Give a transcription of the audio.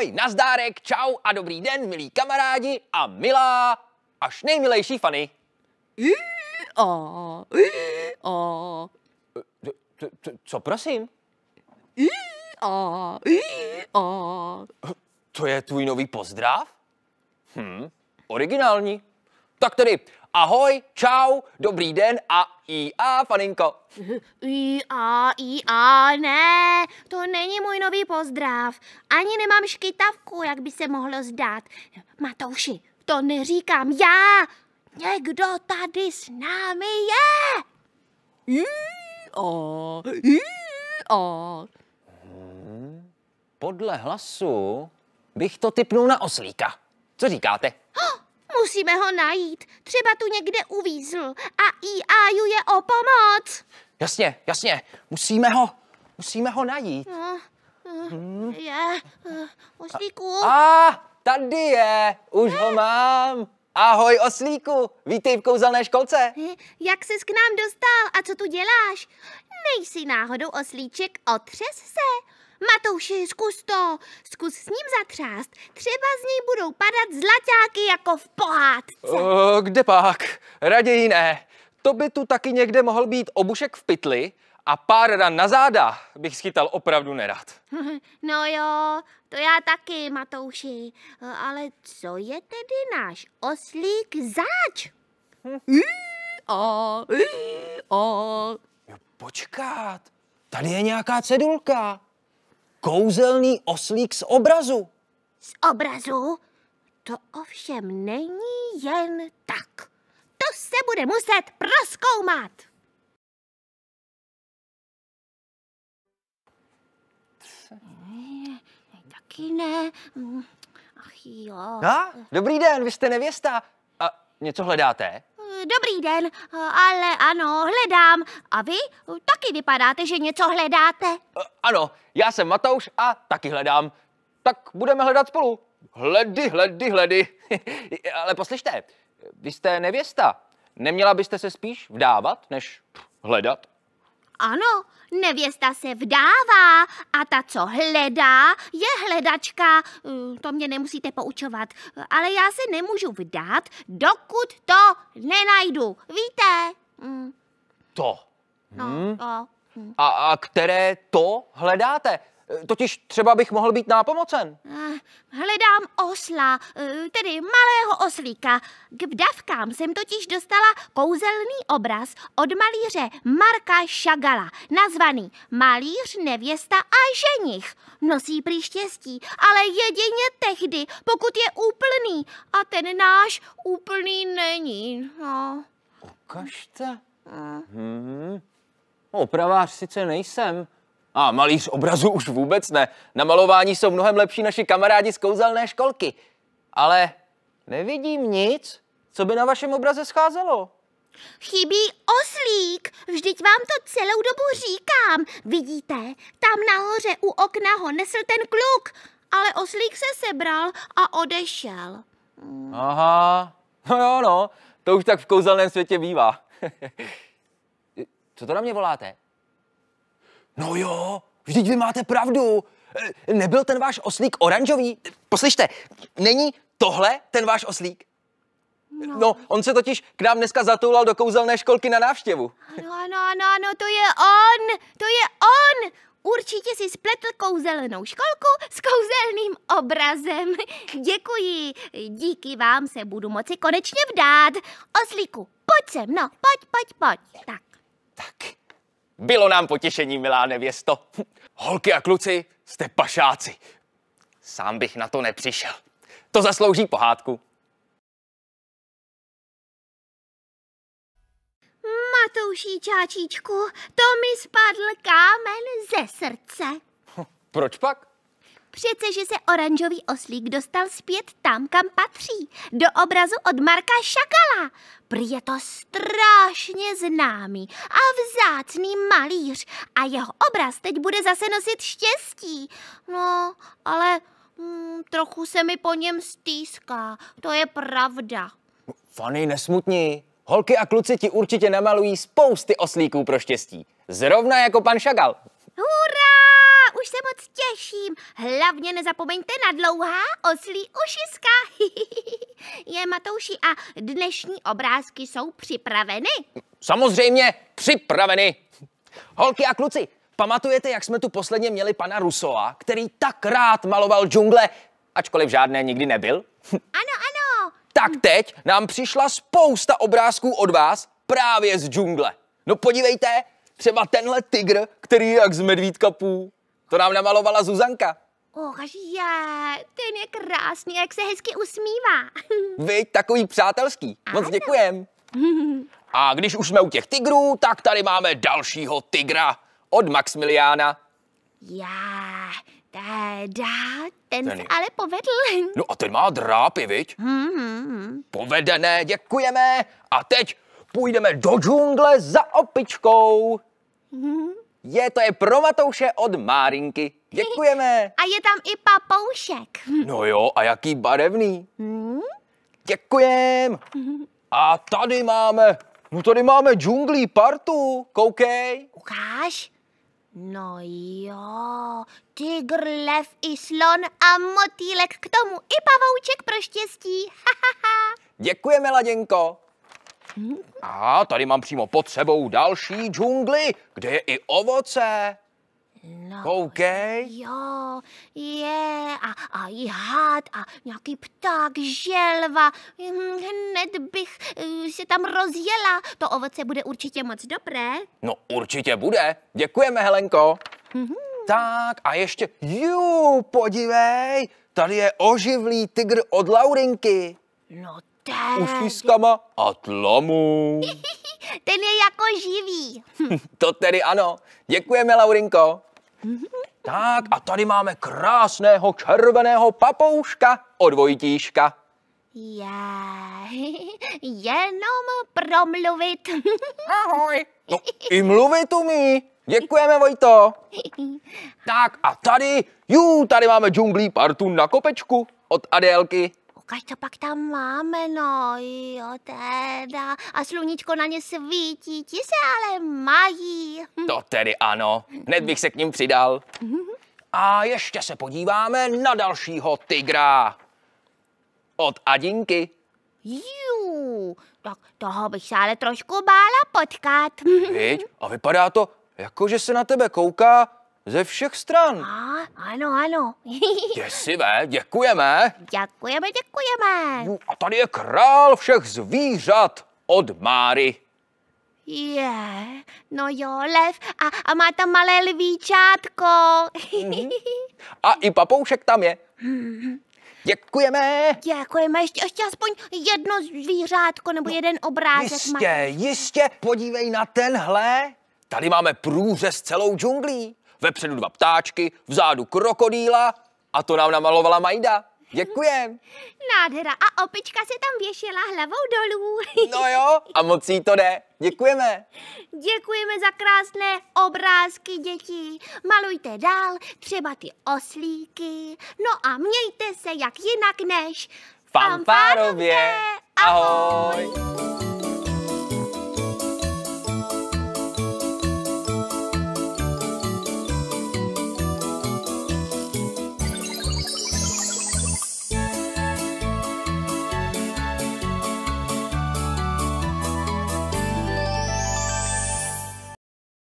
Ahoj, nazdárek, čau a dobrý den, milí kamarádi a milá až nejmilejší fany. Co prosím? To je tvůj nový pozdrav? Hm, originální. Tak tedy Ahoj, čau, dobrý den a i a faninko. I a, i a, ne, to není můj nový pozdrav. Ani nemám škytavku, jak by se mohlo zdát. Matouši, to neříkám já. Někdo tady s námi je. I a, i a. Podle hlasu bych to typnul na oslíka. Co říkáte? Musíme ho najít. Třeba tu někde uvízl a IAU je o pomoc. Jasně, jasně. Musíme ho, musíme ho najít. No, no hmm. Je, eh, oslíku. A, a, tady je, už ho eh. mám. Ahoj, oslíku, vítej v kouzelné školce. Eh, jak jsi k nám dostal a co tu děláš? Nejsi náhodou oslíček, otřes se. Matouši, zkus to, zkus s ním zatřást. Třeba z něj budou padat zlaťáky jako v pohádce. O, kde pak? Raději ne. To by tu taky někde mohl být obušek v pytli a pár ran na záda bych schytal opravdu nerad. No jo, to já taky, Matouši. Ale co je tedy náš oslík zač? Hm. Jo, počkat, tady je nějaká cedulka kouzelný oslík z obrazu. Z obrazu? To ovšem není jen tak. To se bude muset proskoumat. Taky ne. Mm, ach jo. Ha? No, dobrý den, vy jste nevěsta. A něco hledáte? Dobrý den, ale ano, hledám. A vy taky vypadáte, že něco hledáte. Eh, ano, já jsem Matouš a taky hledám. Tak budeme hledat spolu. Hledy, hledy, hledy. ale poslyšte, vy jste nevěsta. Neměla byste se spíš vdávat, než hledat? Ano, nevěsta se vdává a ta, co hledá, je hledačka. Eh, to mě nemusíte poučovat, ale já se nemůžu vdát, dokud to nenajdu. Víte? Mm. To. No, hmm. to. Hmm. A, a které to hledáte? Totiž třeba bych mohl být nápomocen. Eh, hledám osla, eh, tedy malého oslíka. K vdavkám jsem totiž dostala kouzelný obraz od malíře Marka Šagala, nazvaný Malíř, nevěsta a ženich. Nosí prý štěstí, ale jedině tehdy, pokud je úplný. A ten náš úplný není. No. Ukažte. Hmm. Opravář sice nejsem, a malíř obrazu už vůbec ne. Na malování jsou mnohem lepší naši kamarádi z kouzelné školky. Ale nevidím nic, co by na vašem obraze scházelo. Chybí oslík, vždyť vám to celou dobu říkám. Vidíte, tam nahoře u okna ho nesl ten kluk, ale oslík se sebral a odešel. Aha, no jo no, to už tak v kouzelném světě bývá. co to na mě voláte? No jo, vždyť vy máte pravdu. E, nebyl ten váš oslík oranžový? Poslyšte, není tohle ten váš oslík? No. no, on se totiž k nám dneska zatoulal do kouzelné školky na návštěvu. Ano, ano, ano, ano, to je on, to je on. Určitě si spletl kouzelnou školku s kouzelným obrazem. Děkuji, díky vám se budu moci konečně vdát. Oslíku, pojď sem, no, pojď, pojď, pojď. Tak. Tak. Bylo nám potěšení, milá nevěsto. Holky a kluci, jste pašáci. Sám bych na to nepřišel. To zaslouží pohádku. Matouší čáčíčku, to mi spadl kámen ze srdce. Hm, proč pak? Přece, že se oranžový oslík dostal zpět tam, kam patří, do obrazu od Marka Šakala. Prý je to strašně známý a vzácný malíř a jeho obraz teď bude zase nosit štěstí. No, ale mm, trochu se mi po něm stýská, to je pravda. Fanny, nesmutní. Holky a kluci ti určitě namalují spousty oslíků pro štěstí. Zrovna jako pan Šagal. Hurá! už se moc těším. Hlavně nezapomeňte na dlouhá oslí ušiska. Je Matouši a dnešní obrázky jsou připraveny? Samozřejmě připraveny. Holky a kluci, pamatujete, jak jsme tu posledně měli pana Rusoa, který tak rád maloval džungle, ačkoliv žádné nikdy nebyl? Ano, ano. Tak teď nám přišla spousta obrázků od vás právě z džungle. No podívejte, třeba tenhle tygr, který je jak z medvídka půl. To nám namalovala Zuzanka. Och, je, ten je krásný, jak se hezky usmívá. Vy takový přátelský. Moc ano. děkujem. A když už jsme u těch tigrů, tak tady máme dalšího tigra od Maximiliána. Já, teda, ten, ten se ale povedl. No a ten má drápy, viď? Hmm, hmm Povedené, děkujeme. A teď půjdeme do džungle za opičkou. hmm je, to je pro Matouše od Márinky. Děkujeme. A je tam i papoušek. No jo, a jaký barevný. Hmm? Děkujem. A tady máme, no tady máme džunglí partu. Koukej. Ukáž. No jo, tygr, lev i slon a motýlek k tomu i pavouček pro štěstí. Děkujeme, Laděnko. A tady mám přímo pod sebou další džungli, kde je i ovoce. No, Koukej. Jo, je, a, a i had, a nějaký pták, želva. Hm, hned bych eh, se tam rozjela. To ovoce bude určitě moc dobré. No, určitě bude. Děkujeme, Helenko. Mm-hmm. Tak, a ještě, ju, podívej, tady je oživlý tygr od Laurinky. No ten. Ušískama a tlamu. Ten je jako živý. to tedy ano. Děkujeme, Laurinko. Mhm. tak a tady máme krásného červeného papouška od Vojtíška. Já jenom promluvit. Ahoj. No, i mluvit umí. Děkujeme, Vojto. Tak a tady, jú, tady máme džunglí partu na kopečku od Adélky. Kaj to pak tam máme, no jo, teda. A sluníčko na ně svítí, ti se ale mají. Hm. To tedy ano, hned bych se k ním přidal. A ještě se podíváme na dalšího tygra. Od Adinky. Jú, tak toho bych se ale trošku bála potkat. Víď, A vypadá to, jako že se na tebe kouká ze všech stran. A, ano, ano. Děsivé, děkujeme. Děkujeme, děkujeme. No, a tady je král všech zvířat od Máry. Je, no jo, lev a, a má tam malé lvíčátko. Mhm. A i papoušek tam je. Mhm. Děkujeme. Děkujeme, ještě, ještě aspoň jedno zvířátko nebo no, jeden obrázek. Jistě, má. jistě, podívej na tenhle. Tady máme průřez celou džunglí vepředu dva ptáčky, vzadu krokodýla a to nám namalovala Majda. Děkujem. Nádhera a opička se tam věšila hlavou dolů. no jo, a moc jí to jde. Děkujeme. Děkujeme za krásné obrázky, děti. Malujte dál, třeba ty oslíky. No a mějte se jak jinak než fanfárově. Ahoj. Ahoj.